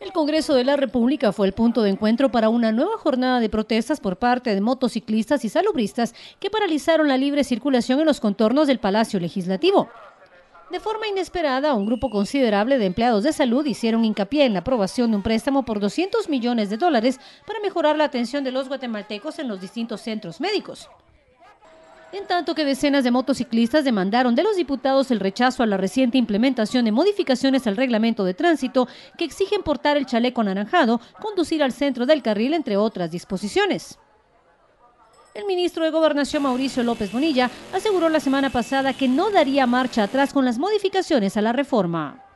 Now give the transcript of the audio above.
El Congreso de la República fue el punto de encuentro para una nueva jornada de protestas por parte de motociclistas y salubristas que paralizaron la libre circulación en los contornos del Palacio Legislativo. De forma inesperada, un grupo considerable de empleados de salud hicieron hincapié en la aprobación de un préstamo por 200 millones de dólares para mejorar la atención de los guatemaltecos en los distintos centros médicos. En tanto que decenas de motociclistas demandaron de los diputados el rechazo a la reciente implementación de modificaciones al reglamento de tránsito que exigen portar el chaleco anaranjado, conducir al centro del carril, entre otras disposiciones. El ministro de Gobernación Mauricio López Bonilla aseguró la semana pasada que no daría marcha atrás con las modificaciones a la reforma.